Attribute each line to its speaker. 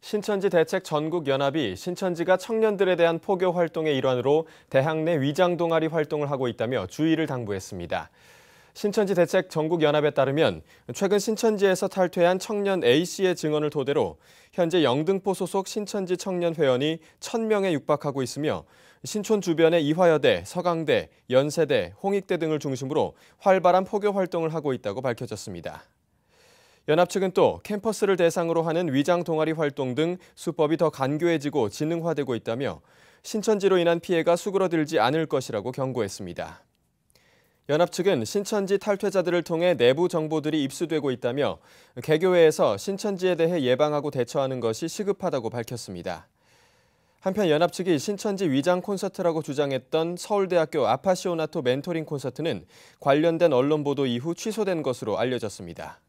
Speaker 1: 신천지 대책 전국연합이 신천지가 청년들에 대한 포교 활동의 일환으로 대학 내 위장 동아리 활동을 하고 있다며 주의를 당부했습니다. 신천지 대책 전국연합에 따르면 최근 신천지에서 탈퇴한 청년 A씨의 증언을 토대로 현재 영등포 소속 신천지 청년 회원이 1000명에 육박하고 있으며 신촌 주변의 이화여대, 서강대, 연세대, 홍익대 등을 중심으로 활발한 포교 활동을 하고 있다고 밝혀졌습니다. 연합 측은 또 캠퍼스를 대상으로 하는 위장 동아리 활동 등 수법이 더 간교해지고 지능화되고 있다며 신천지로 인한 피해가 수그러들지 않을 것이라고 경고했습니다. 연합 측은 신천지 탈퇴자들을 통해 내부 정보들이 입수되고 있다며 개교회에서 신천지에 대해 예방하고 대처하는 것이 시급하다고 밝혔습니다. 한편 연합 측이 신천지 위장 콘서트라고 주장했던 서울대학교 아파시오나토 멘토링 콘서트는 관련된 언론 보도 이후 취소된 것으로 알려졌습니다.